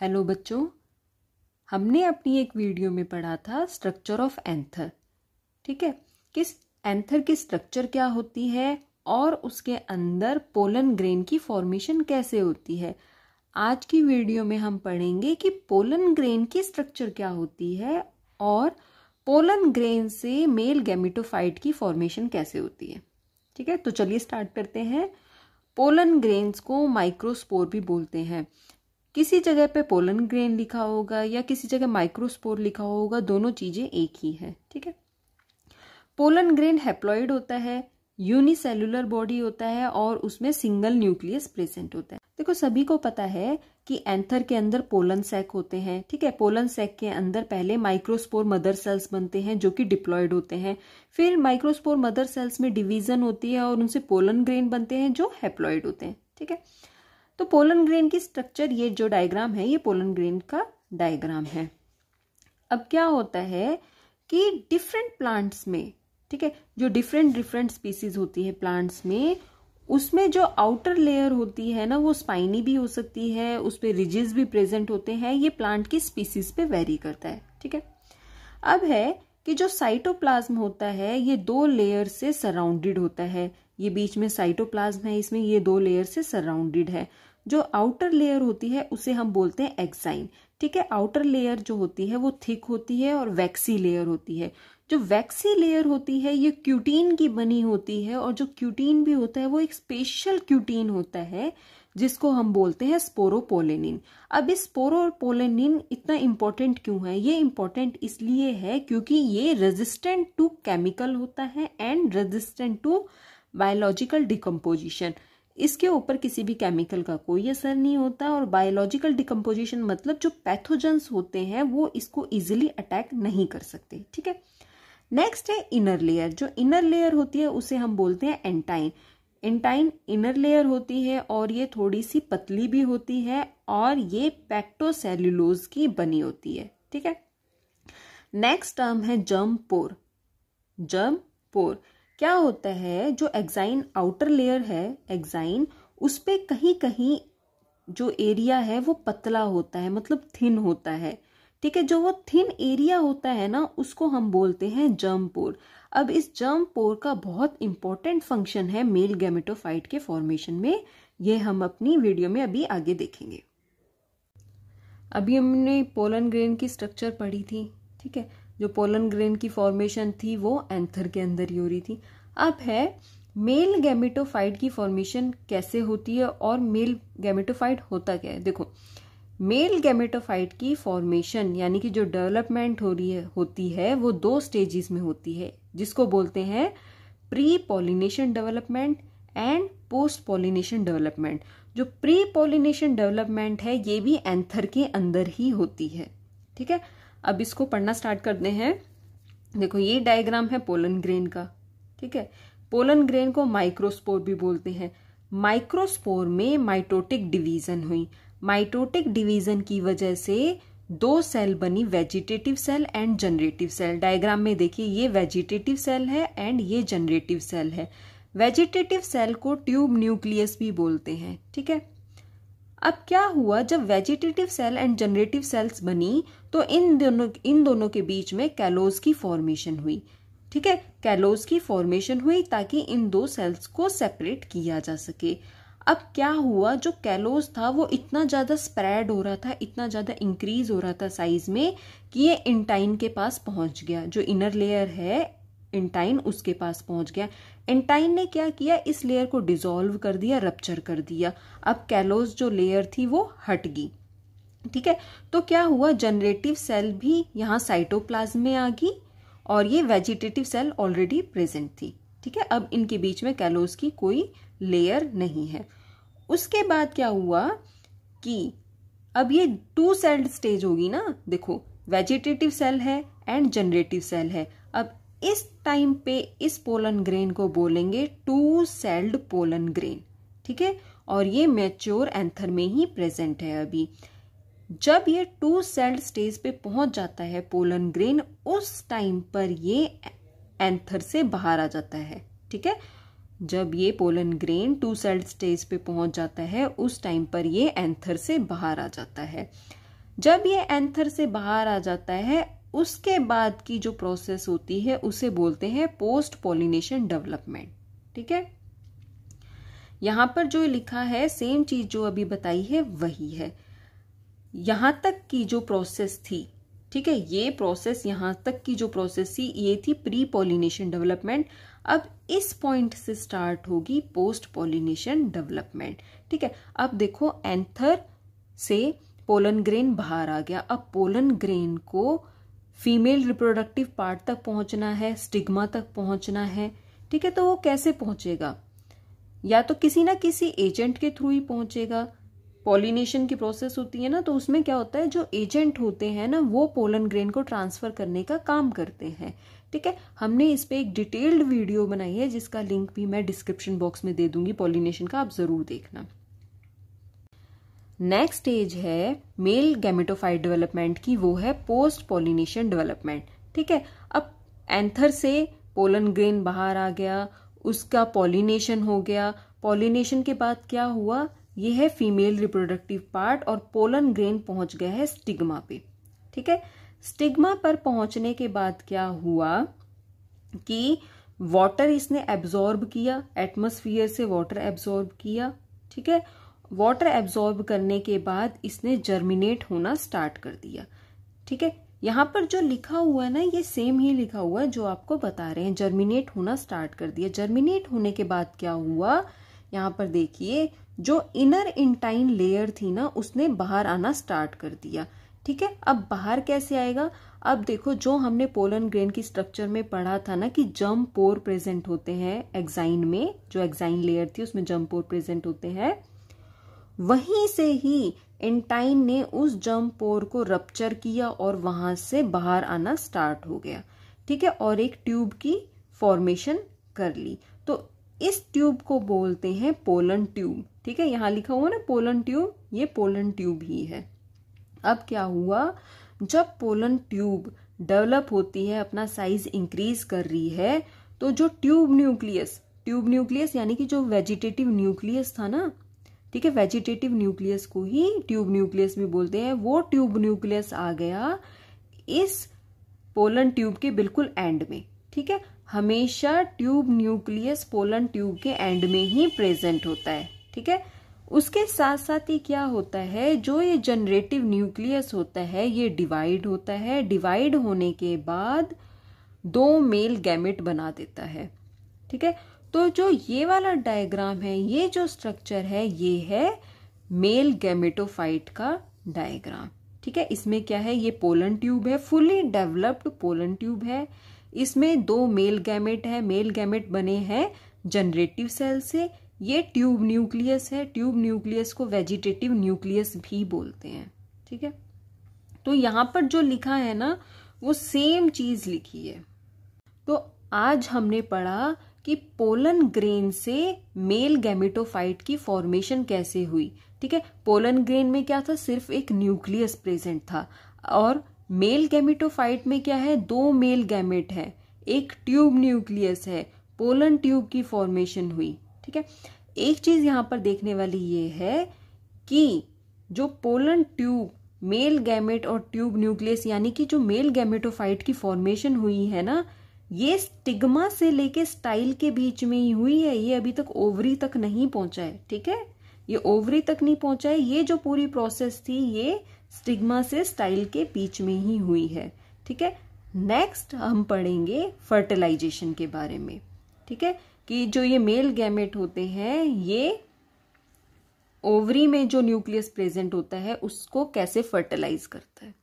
hello बच्चों हमने अपनी एक वीडियो में पढ़ा था स्ट्रक्चर ऑफ एंथर ठीक है किस एंथर की स्ट्रक्चर क्या होती है और उसके अंदर पोलन ग्रेन की फॉर्मेशन कैसे होती है आज की वीडियो में हम पढ़ेंगे कि पोलन ग्रेन की स्ट्रक्चर क्या होती है और पोलन ग्रेन से मेल गैमिटोफाइट की फॉर्मेशन कैसे होती है ठीक है तो चलिए स्टार्ट करते हैं पोलन ग्रेन्स को माइक्रोस्पोर भी बोलते हैं किसी जगह पे पोलन ग्रेन लिखा होगा या किसी जगह माइक्रोस्पोर लिखा होगा दोनों चीज़ें एक ही हैं ठीक है पोलन ग्रेन हेप्लॉइड होता है यूनिसेलुलर बॉडी होता है और उसमें सिंगल न्यूक्लियस प्रेजेंट होता है देखो सभी को पता है कि एंथर के अंदर पोलन सेक होते हैं ठीक है पोलन सेक के अंदर पहले माइक्रोस्पोर मदर सेल्स बनते हैं जो कि डिप्लॉयड होते हैं फिर माइक्रोस्पोर मदर सेल्स में डिवीजन होती है और उनसे पोलन ग्रेन बनते हैं जो हेप्लॉयड होते हैं ठीक है तो पोलन ग्रेन की स्ट्रक्चर ये जो डायग्राम है ये पोलन ग्रेन का डायग्राम है अब क्या होता है कि डिफरेंट प्लांट्स में ठीक है जो डिफरेंट डिफरेंट स्पीसीज होती है प्लांट्स में उसमें जो आउटर लेयर होती है ना वो स्पाइनी भी हो सकती है उस पर रिजेस भी प्रेजेंट होते हैं ये प्लांट की स्पीसीज पे वेरी करता है ठीक है अब है कि जो साइटोप्लाज्म होता है ये दो लेयर से सराउंडेड होता है ये बीच में साइटोप्लाज्म है इसमें ये दो लेयर से सराउंडेड है जो आउटर लेयर होती है उसे हम बोलते हैं एक्साइन ठीक है आउटर लेयर जो होती है वो थिक होती है और वैक्सी लेयर होती है जो वैक्सी लेयर होती है ये क्यूटीन की बनी होती है और जो क्यूटीन भी होता है वो एक स्पेशल क्यूटीन होता है जिसको हम बोलते हैं स्पोरोपोलेनिन अब इस स्पोरोपोलेनिन इतना इम्पोर्टेंट क्यों है ये इम्पोर्टेंट इसलिए है क्योंकि ये रेजिस्टेंट टू केमिकल होता है and resistant to biological decomposition इसके ऊपर किसी भी केमिकल का कोई असर नहीं होता और बायोलॉजिकल डिकम्पोजिशन मतलब जो पैथोजेंस होते हैं वो इसको इजिली अटैक नहीं कर सकते ठीक है नेक्स्ट है इनर लेयर जो इनर लेयर होती है उसे हम बोलते हैं एंटाइन एंटाइन इनर लेयर होती है और ये थोड़ी सी पतली भी होती है और ये पैक्टोसेल्यूलोज की बनी होती है ठीक है नेक्स्ट टर्म है जर्म पोर जर्म पोर क्या होता है जो एग्जाइन आउटर लेयर है एग्जाइन उस पर कहीं कहीं जो एरिया है वो पतला होता है मतलब थिन होता है ठीक है जो वो थिन एरिया होता है ना उसको हम बोलते हैं जर्म पोर अब इस जर्म पोर का बहुत इंपॉर्टेंट फंक्शन है मेल गैमेटोफाइट के फॉर्मेशन में ये हम अपनी वीडियो में अभी आगे देखेंगे अभी हमने पोलन ग्रेन की स्ट्रक्चर पढ़ी थी ठीक है जो पोलन ग्रेन की फॉर्मेशन थी वो एंथर के अंदर ही हो रही थी अब है मेल गैमेटोफाइट की फॉर्मेशन कैसे होती है और मेल गैमेटोफाइट होता क्या है देखो मेल गैमेटोफाइट की फॉर्मेशन यानी कि जो डेवलपमेंट हो रही है होती है वो दो स्टेजेस में होती है जिसको बोलते हैं pre pollination development and post pollination development जो प्री पॉलिनेशन डेवलपमेंट है ये भी एंथर के अंदर ही होती है ठीक है अब इसको पढ़ना स्टार्ट करते हैं देखो ये डायग्राम है पोलन ग्रेन का ठीक है पोलन ग्रेन को माइक्रोस्पोर भी बोलते हैं माइक्रोस्पोर में माइटोटिक डिवीजन हुई माइटोटिक डिवीजन की वजह से दो सेल बनी vegetative cell and generative cell diagram में देखिए ये वेजिटेटिव सेल है एंड ये जनरेटिव सेल है वेजिटेटिव सेल को ट्यूब न्यूक्लियस भी बोलते हैं ठीक है अब क्या हुआ जब vegetative cell and generative cells बनी तो इन दोनों इन दोनों के बीच में कैलोज की फॉर्मेशन हुई ठीक है कैलोज की फॉर्मेशन हुई ताकि इन दो सेल्स को सेपरेट किया जा सके अब क्या हुआ जो कैलोज था वो इतना ज़्यादा स्प्रेड हो रहा था इतना ज़्यादा इंक्रीज हो रहा था साइज में कि ये इंटाइन के पास पहुंच गया जो इनर लेयर है एंटाइन उसके पास पहुंच गया एंटाइन ने क्या किया इस लेयर को डिजोल्व कर दिया रप्चर कर दिया अब कैलोज जो लेयर थी वो हट गई ठीक है तो क्या हुआ जनरेटिव सेल भी यहां साइटोप्लाज्म में आ गई और ये वेजिटेटिव सेल ऑलरेडी प्रेजेंट थी ठीक है अब इनके बीच में कैलोज की कोई लेयर नहीं है उसके बाद क्या हुआ कि अब ये टू सेल्ड स्टेज होगी ना देखो वेजिटेटिव सेल है एंड जनरेटिव सेल है इस टाइम पे इस पोलन ग्रेन को बोलेंगे टू सेल्ड पोलन ग्रेन ठीक है और ये मैच्योर एंथर में ही प्रेजेंट है अभी जब ये टू सेल्ड स्टेज पे पहुंच जाता है पोलन ग्रेन उस टाइम पर ये एंथर से बाहर आ जाता है ठीक है जब ये pollen grain two celled stage पे पहुंच जाता है उस टाइम पर ये एंथर से बाहर आ जाता है जब ये एंथर से बाहर आ जाता है उसके बाद की जो प्रोसेस होती है उसे बोलते हैं पोस्ट पॉलिनेशन डेवलपमेंट ठीक है यहां पर जो लिखा है सेम चीज जो अभी बताई है वही है यहां तक की जो प्रोसेस थी ठीक है ये प्रोसेस यहां तक की जो प्रोसेस थी ये थी प्री पॉलिनेशन डेवलपमेंट अब इस पॉइंट से स्टार्ट होगी पोस्ट पॉलिनेशन डेवलपमेंट ठीक है अब देखो एंथर से पोलन ग्रेन बाहर आ गया अब पोलन ग्रेन को फीमेल रिप्रोडक्टिव पार्ट तक पहुंचना है स्टिग्मा तक पहुंचना है ठीक है तो वो कैसे पहुंचेगा या तो किसी ना किसी एजेंट के थ्रू ही पहुंचेगा पॉलिनेशन की प्रोसेस होती है ना तो उसमें क्या होता है जो एजेंट होते हैं ना वो पोलन ग्रेन को ट्रांसफर करने का काम करते हैं ठीक है हमने इस पर एक डिटेल्ड वीडियो बनाई है जिसका लिंक भी मैं डिस्क्रिप्शन बॉक्स में दे दूंगी पॉलिनेशन का आप ज़रूर देखना नेक्स्ट स्टेज है मेल गैमेटोफाइट डेवलपमेंट की वो है पोस्ट पोलिनेशन डेवलपमेंट ठीक है अब एंथर से पोलन ग्रेन बाहर आ गया उसका पॉलिनेशन हो गया पॉलिनेशन के बाद क्या हुआ ये है फीमेल रिप्रोडक्टिव पार्ट और पोलन ग्रेन पहुंच गया है स्टिग्मा पे ठीक है स्टिग्मा पर पहुंचने के बाद क्या हुआ कि वाटर इसने एब्जॉर्ब किया एटमोस्फियर से वाटर एब्जॉर्ब किया ठीक है वाटर एब्जॉर्ब करने के बाद इसने जर्मिनेट होना स्टार्ट कर दिया ठीक है यहाँ पर जो लिखा हुआ है ना ये सेम ही लिखा हुआ है जो आपको बता रहे हैं जर्मिनेट होना स्टार्ट कर दिया जर्मिनेट होने के बाद क्या हुआ यहाँ पर देखिए जो इनर इंटाइन लेयर थी ना उसने बाहर आना स्टार्ट कर दिया ठीक है अब बाहर कैसे आएगा अब देखो जो हमने पोलन ग्रेन की स्ट्रक्चर में पढ़ा था ना कि जम पोर प्रेजेंट होते हैं एग्जाइन में जो एग्जाइन लेयर थी उसमें जम पोर प्रेजेंट होते हैं वहीं से ही एंटाइन ने उस जम पोर को रप्चर किया और वहां से बाहर आना स्टार्ट हो गया ठीक है और एक ट्यूब की फॉर्मेशन कर ली तो इस ट्यूब को बोलते हैं पोलन ट्यूब ठीक है यहाँ लिखा हुआ ना पोलन ट्यूब ये पोलन ट्यूब ही है अब क्या हुआ जब पोलन ट्यूब डेवलप होती है अपना साइज इंक्रीज कर रही है तो जो ट्यूब न्यूक्लियस ट्यूब न्यूक्लियस यानी कि जो वेजिटेटिव न्यूक्लियस था ना ठीक है वेजिटेटिव न्यूक्लियस को ही ट्यूब न्यूक्लियस भी बोलते हैं वो ट्यूब न्यूक्लियस आ गया इस पोलन ट्यूब के बिल्कुल एंड में ठीक है हमेशा ट्यूब न्यूक्लियस पोलन ट्यूब के एंड में ही प्रेजेंट होता है ठीक है उसके साथ साथ ही क्या होता है जो ये जनरेटिव न्यूक्लियस होता है ये डिवाइड होता है डिवाइड होने के बाद दो मेल गैमेट बना देता है ठीक है तो जो ये वाला डायग्राम है ये जो स्ट्रक्चर है ये है मेल गैमेटोफाइट का डायग्राम ठीक है इसमें क्या है ये पोलन ट्यूब है फुली डेवलप्ड पोलन ट्यूब है इसमें दो मेल गैमेट है मेल गैमेट बने हैं जनरेटिव सेल से ये ट्यूब न्यूक्लियस है ट्यूब न्यूक्लियस को वेजिटेटिव न्यूक्लियस भी बोलते हैं ठीक है तो यहां पर जो लिखा है ना वो सेम चीज लिखी है तो आज हमने पढ़ा कि पोलन ग्रेन से मेल गैमेटोफाइट की फॉर्मेशन कैसे हुई ठीक है पोलन ग्रेन में क्या था सिर्फ एक न्यूक्लियस प्रेजेंट था और मेल गैमेटोफाइट में क्या है दो मेल गैमेट है एक ट्यूब न्यूक्लियस है पोलन ट्यूब की फॉर्मेशन हुई ठीक है एक चीज यहां पर देखने वाली ये है कि जो पोलन ट्यूब मेल गैमेट और ट्यूब न्यूक्लियस यानी कि जो मेल गैमेटोफाइट की फॉर्मेशन हुई है ना ये स्टिग्मा से लेके स्टाइल के बीच में ही हुई है ये अभी तक ओवरी तक नहीं पहुंचा है ठीक है ये ओवरी तक नहीं पहुंचा है ये जो पूरी प्रोसेस थी ये स्टिग्मा से स्टाइल के बीच में ही हुई है ठीक है नेक्स्ट हम पढ़ेंगे फर्टिलाइजेशन के बारे में ठीक है कि जो ये मेल गैमेट होते हैं ये ओवरी में जो न्यूक्लियस प्रेजेंट होता है उसको कैसे फर्टिलाइज करता है